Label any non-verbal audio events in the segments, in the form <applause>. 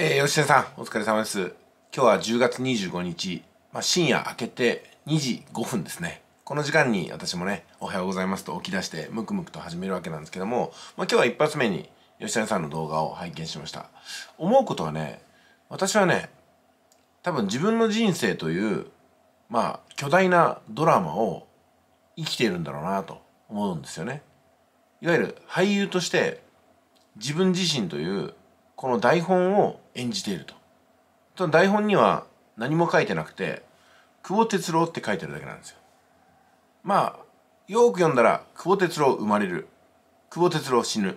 えー、吉田さん、お疲れ様です。今日は10月25日、まあ、深夜明けて2時5分ですね。この時間に私もね、おはようございますと起き出して、ムクムクと始めるわけなんですけども、まあ、今日は一発目に吉田さんの動画を拝見しました。思うことはね、私はね、多分自分の人生という、まあ、巨大なドラマを生きているんだろうなと思うんですよね。いわゆる俳優として、自分自身という、この台本を演じているとただ台本には何も書いてなくて久保哲郎って書いてるだけなんですよまあよく読んだら久保哲郎生まれる久保哲郎死ぬ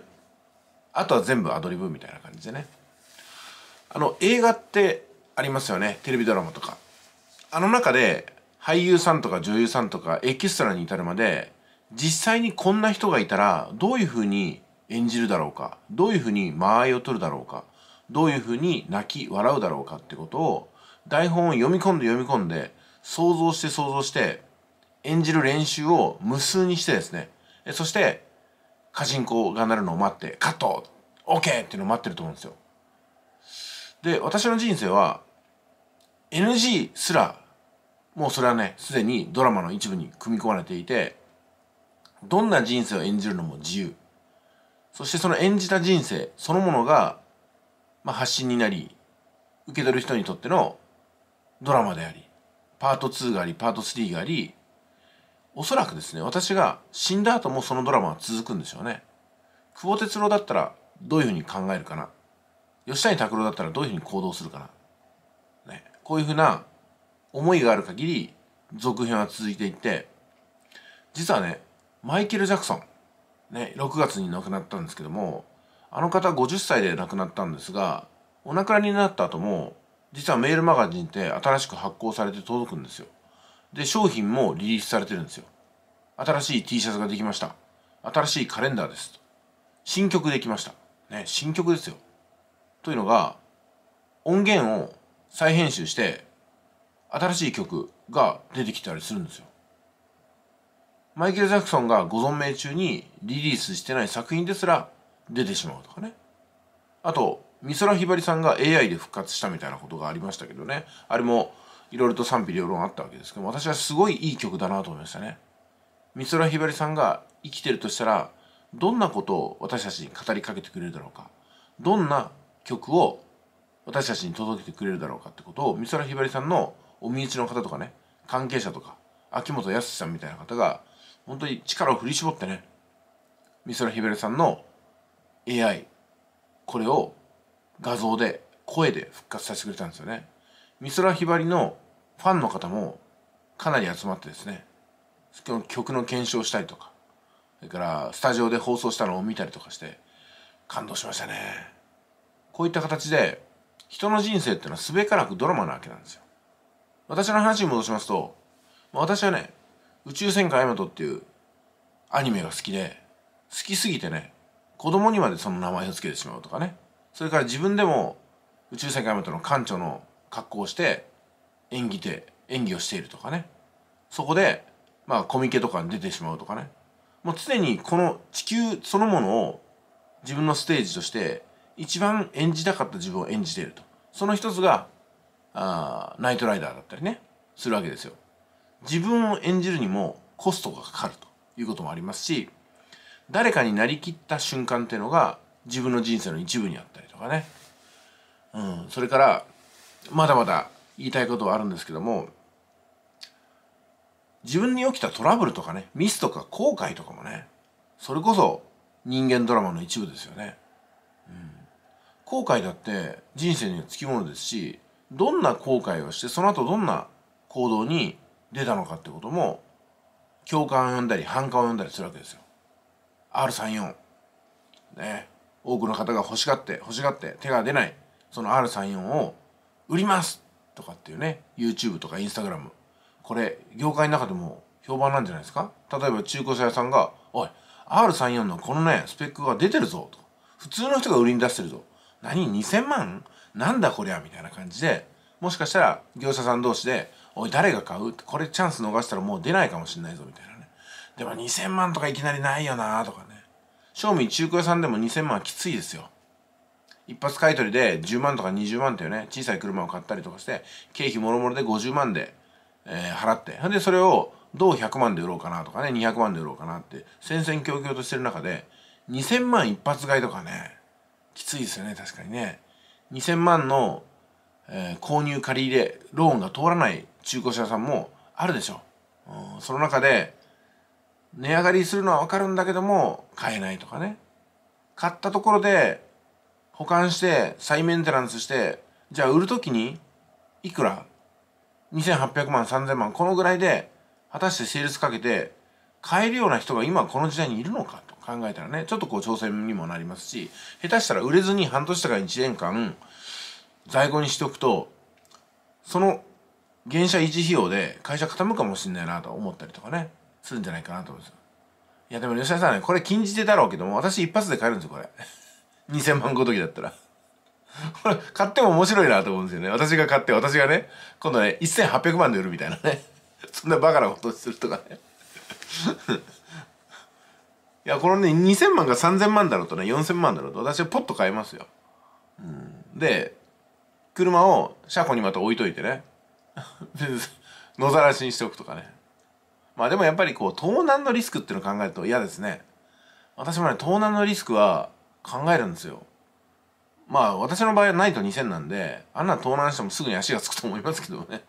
あとは全部アドリブみたいな感じでねあの映画ってありますよねテレビドラマとかあの中で俳優さんとか女優さんとかエキストラに至るまで実際にこんな人がいたらどういうふうに演じるだろうかどういうふうに間合いを取るだろうかどういうふうに泣き笑うだろうかってことを台本を読み込んで読み込んで想像して想像して演じる練習を無数にしてですねそして歌人ンが鳴るのを待ってカット OK っていうのを待ってると思うんですよで私の人生は NG すらもうそれはねすでにドラマの一部に組み込まれていてどんな人生を演じるのも自由そしてその演じた人生そのものがまあ、発信になり受け取る人にとってのドラマでありパート2がありパート3がありおそらくですね私が死んだ後もそのドラマは続くんでしょうね久保哲郎だったらどういうふうに考えるかな吉谷拓郎だったらどういうふうに行動するかな、ね、こういうふうな思いがある限り続編は続いていって実はねマイケル・ジャクソン、ね、6月に亡くなったんですけどもあの方50歳で亡くなったんですがお亡くなりになった後も実はメールマガジンって新しく発行されて届くんですよで商品もリリースされてるんですよ新しい T シャツができました新しいカレンダーです新曲できましたね新曲ですよというのが音源を再編集して新しい曲が出てきたりするんですよマイケル・ジャクソンがご存命中にリリースしてない作品ですら出てしまうとかねあと美空ひばりさんが AI で復活したみたいなことがありましたけどねあれもいろいろと賛否両論あったわけですけど私はすごいいい曲だなと思いましたね美空ひばりさんが生きてるとしたらどんなことを私たちに語りかけてくれるだろうかどんな曲を私たちに届けてくれるだろうかってことを美空ひばりさんのお身内の方とかね関係者とか秋元康さんみたいな方が本当に力を振り絞ってね美空ひばりさんの AI これを画像で声で復活させてくれたんですよね美空ひばりのファンの方もかなり集まってですね曲の検証したりとかそれからスタジオで放送したのを見たりとかして感動しましたねこういった形で人の人生っていうのはすべからくドラマなわけなんですよ私の話に戻しますと私はね「宇宙戦艦ヤマト」っていうアニメが好きで好きすぎてね子供にまでその名前を付けてしまうとかねそれから自分でも宇宙世界までの館長の格好をして演技で演技をしているとかねそこでまあコミケとかに出てしまうとかねもう常にこの地球そのものを自分のステージとして一番演じたかった自分を演じているとその一つがあナイトライダーだったりねするわけですよ自分を演じるにもコストがかかるということもありますし誰かになりきった瞬間っていうのが自分の人生の一部にあったりとかね、うん、それからまだまだ言いたいことはあるんですけども自分に起きたトラブルとかねミスとか後悔とかもねそれこそ人間ドラマの一部ですよね、うん、後悔だって人生にはつきものですしどんな後悔をしてその後どんな行動に出たのかってことも共感を呼んだり反感を呼んだりするわけですよ R34 ね多くの方が欲しがって欲しがって手が出ないその R34 を売りますとかっていうね YouTube とか Instagram これ業界の中でも評判なんじゃないですか例えば中古車屋さんが「おい R34 のこのねスペックが出てるぞ」と普通の人が売りに出してるぞ何2000万なんだこりゃみたいな感じでもしかしたら業者さん同士で「おい誰が買う?」これチャンス逃したらもう出ないかもしんないぞみたいなでも2000万とかいきなりないよなとかね正味中古屋さんでも2000万はきついですよ一発買い取りで10万とか20万っていうね小さい車を買ったりとかして経費もろもろで50万で、えー、払ってでそれをどう100万で売ろうかなとかね200万で売ろうかなって戦々恐々としてる中で2000万一発買いとかねきついですよね確かにね2000万の、えー、購入借り入れローンが通らない中古車屋さんもあるでしょ、うん、その中で値上がりするのはわかるんだけども買えないとかね買ったところで保管して再メンテナンスしてじゃあ売る時にいくら2800万3000万このぐらいで果たして成立かけて買えるような人が今この時代にいるのかと考えたらねちょっとこう挑戦にもなりますし下手したら売れずに半年とか1年間在庫にしておくとその減社維持費用で会社傾くかもしれないなと思ったりとかねするんじゃないかなと思うんですよいやでも吉田さんねこれ禁じ手だろうけども私一発で買えるんですよこれ2000 <laughs> 万ごときだったら <laughs> これ買っても面白いなと思うんですよね私が買って私がね今度ね1800万で売るみたいなね <laughs> そんなバカなことするとかねいやこのね2000万が3000万だろうとね4000万だろうと私はポッと買えますよ、うん、で車を車庫にまた置いといてね野ざらしにしておくとかねまあでもやっぱりこう盗難のリスクっていうのを考えると嫌ですね私もね盗難のリスクは考えるんですよまあ私の場合はないと2000なんであんな盗難してもすぐに足がつくと思いますけどね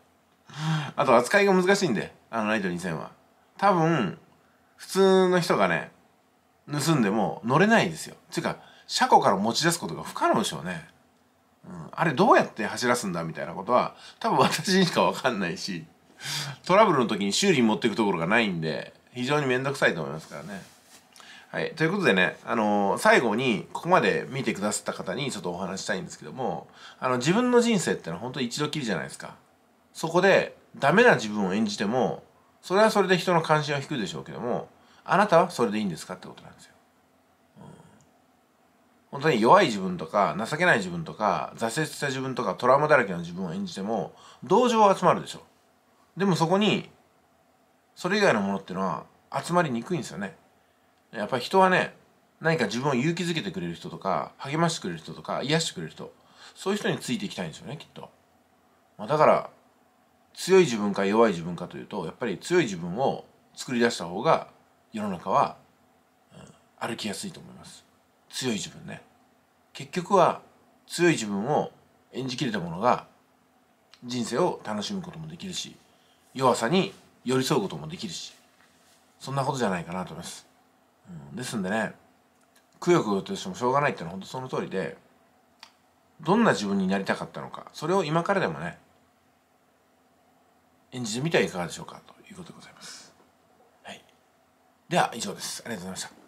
<laughs> あと扱いが難しいんであのナイト2000は多分普通の人がね盗んでも乗れないですよていうか車庫から持ち出すことが不可能でしょうね、うん、あれどうやって走らすんだみたいなことは多分私にしかわかんないしトラブルの時に修理に持っていくところがないんで、非常にめんどくさいと思いますからね。はい。ということでね、あのー、最後に、ここまで見てくださった方にちょっとお話したいんですけども、あの、自分の人生ってのは本当一度きりじゃないですか。そこで、ダメな自分を演じても、それはそれで人の関心は低いでしょうけども、あなたはそれでいいんですかってことなんですよ。本当に弱い自分とか情けない自分とか挫折した自分とかトラウマだらけの自分を演じても同情は集まるでしょでもそこにそれ以外のものっていうのは集まりにくいんですよねやっぱり人はね何か自分を勇気づけてくれる人とか励ましてくれる人とか癒してくれる人そういう人についていきたいんですよねきっと、まあ、だから強い自分か弱い自分かというとやっぱり強い自分を作り出した方が世の中は、うん、歩きやすいと思います強い自分ね結局は強い自分を演じきれたものが人生を楽しむこともできるし弱さに寄り添うこともできるし、そんなことじゃないかなと思います。うん、ですんでね、くよくよとしてもしょうがないってのは本当その通りで、どんな自分になりたかったのか、それを今からでもね、演じてみてはいかがでしょうかということでございます。はい。では、以上です。ありがとうございました。